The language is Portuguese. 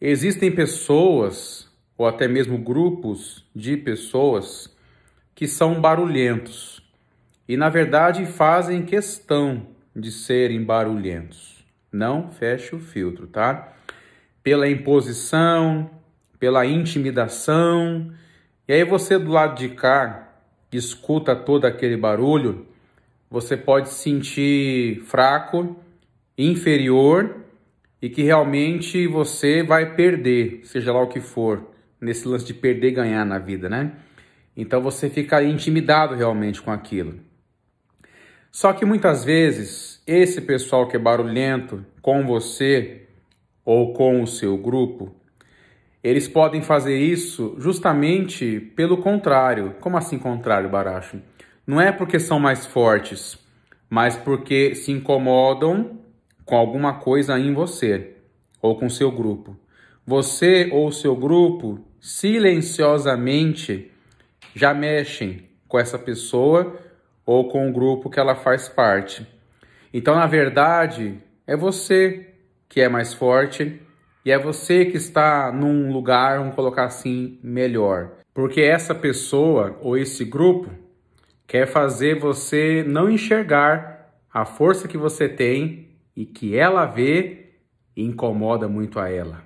Existem pessoas, ou até mesmo grupos de pessoas, que são barulhentos e, na verdade, fazem questão de serem barulhentos. Não feche o filtro, tá? Pela imposição, pela intimidação. E aí você do lado de cá escuta todo aquele barulho, você pode se sentir fraco, inferior e que realmente você vai perder, seja lá o que for, nesse lance de perder e ganhar na vida, né? Então você fica intimidado realmente com aquilo. Só que muitas vezes esse pessoal que é barulhento com você ou com o seu grupo, eles podem fazer isso justamente pelo contrário. Como assim contrário, Baracho? Não é porque são mais fortes, mas porque se incomodam com alguma coisa em você ou com seu grupo. Você ou seu grupo silenciosamente já mexem com essa pessoa ou com o grupo que ela faz parte. Então, na verdade, é você que é mais forte e é você que está num lugar, vamos colocar assim, melhor. Porque essa pessoa ou esse grupo quer fazer você não enxergar a força que você tem e que ela vê incomoda muito a ela.